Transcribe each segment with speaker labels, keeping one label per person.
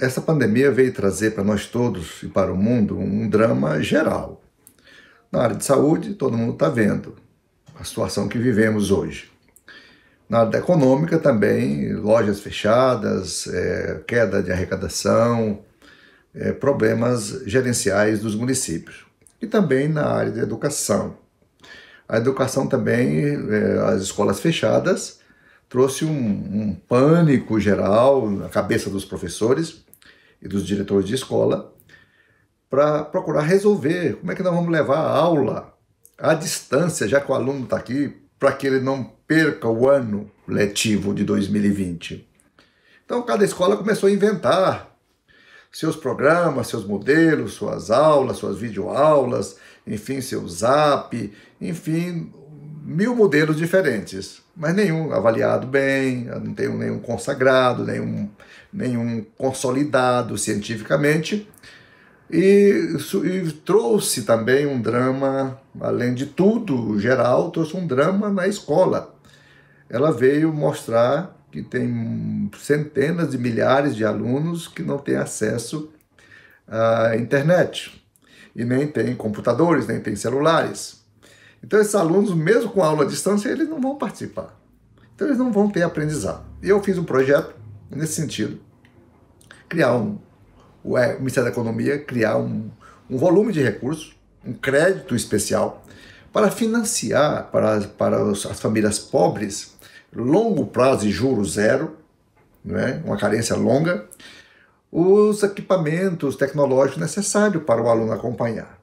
Speaker 1: Essa pandemia veio trazer para nós todos e para o mundo um drama geral. Na área de saúde, todo mundo está vendo a situação que vivemos hoje. Na área econômica também, lojas fechadas, é, queda de arrecadação, é, problemas gerenciais dos municípios. E também na área de educação. A educação também, é, as escolas fechadas, trouxe um, um pânico geral na cabeça dos professores e dos diretores de escola para procurar resolver como é que nós vamos levar a aula à distância, já que o aluno está aqui, para que ele não perca o ano letivo de 2020. Então, cada escola começou a inventar seus programas, seus modelos, suas aulas, suas videoaulas, enfim, seu zap, enfim, mil modelos diferentes, mas nenhum avaliado bem, não tem nenhum consagrado, nenhum, nenhum consolidado cientificamente. E, e, trouxe também um drama, além de tudo geral, trouxe um drama na escola. Ela veio mostrar que tem centenas de milhares de alunos que não têm acesso à internet e nem têm computadores, nem têm celulares. Então, esses alunos, mesmo com aula à distância, eles não vão participar. Então, eles não vão ter aprendizado. E eu fiz um projeto nesse sentido: criar um, o é, Ministério da Economia, criar um, um volume de recursos, um crédito especial, para financiar para, para as famílias pobres longo prazo e juros zero, né, uma carência longa, os equipamentos tecnológicos necessários para o aluno acompanhar.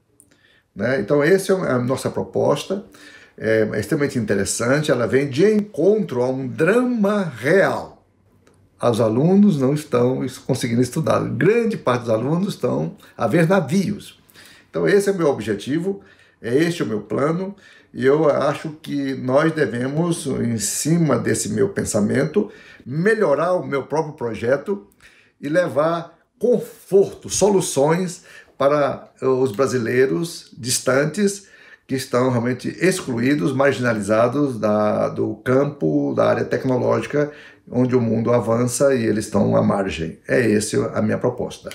Speaker 1: Né? Então, essa é a nossa proposta, é, extremamente interessante, ela vem de encontro a um drama real. Os alunos não estão conseguindo estudar, grande parte dos alunos estão a ver navios. Então, esse é o meu objetivo, é este o meu plano, e eu acho que nós devemos, em cima desse meu pensamento, melhorar o meu próprio projeto e levar conforto, soluções para eh, os brasileiros distantes que estão realmente excluídos, marginalizados da, do campo, da área tecnológica, onde o mundo avança e eles estão à margem. É essa a minha proposta.